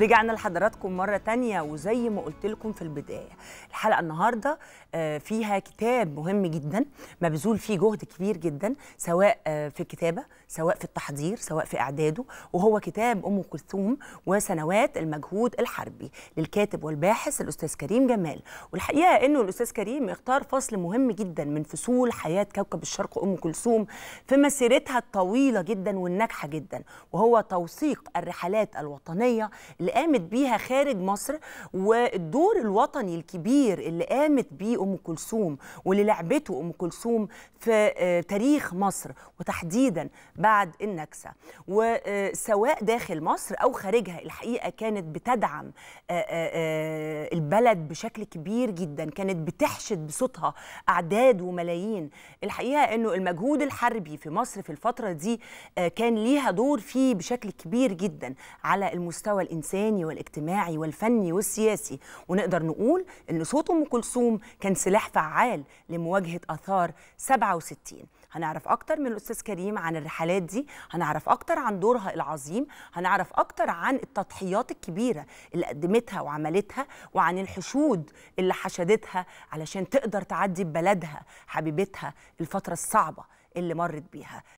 رجعنا لحضراتكم مرة تانية وزي ما قلت لكم في البداية الحلقة النهاردة آه، فيها كتاب مهم جدا مبذول فيه جهد كبير جدا سواء آه، في الكتابة سواء في التحضير سواء في إعداده وهو كتاب أم كلثوم وسنوات المجهود الحربي للكاتب والباحث الأستاذ كريم جمال والحقيقة أنه الأستاذ كريم اختار فصل مهم جدا من فصول حياة كوكب الشرق أم كلثوم في مسيرتها الطويلة جدا والناجحة جدا وهو توثيق الرحلات الوطنية اللي قامت بيها خارج مصر والدور الوطني الكبير اللي قامت بيه ام كلثوم واللي لعبته ام كلثوم في آه، تاريخ مصر وتحديدا بعد النكسه وسواء داخل مصر او خارجها الحقيقه كانت بتدعم آه، آه، البلد بشكل كبير جدا كانت بتحشد بصوتها اعداد وملايين الحقيقه انه المجهود الحربي في مصر في الفتره دي كان ليها دور فيه بشكل كبير جدا على المستوى الانساني الإنساني والاجتماعي والفني والسياسي ونقدر نقول أن صوت أم كلثوم كان سلاح فعال لمواجهة آثار 67 هنعرف أكتر من الأستاذ كريم عن الرحلات دي هنعرف أكتر عن دورها العظيم هنعرف أكتر عن التضحيات الكبيرة اللي قدمتها وعملتها وعن الحشود اللي حشدتها علشان تقدر تعدي ببلدها حبيبتها الفترة الصعبة اللي مرت بيها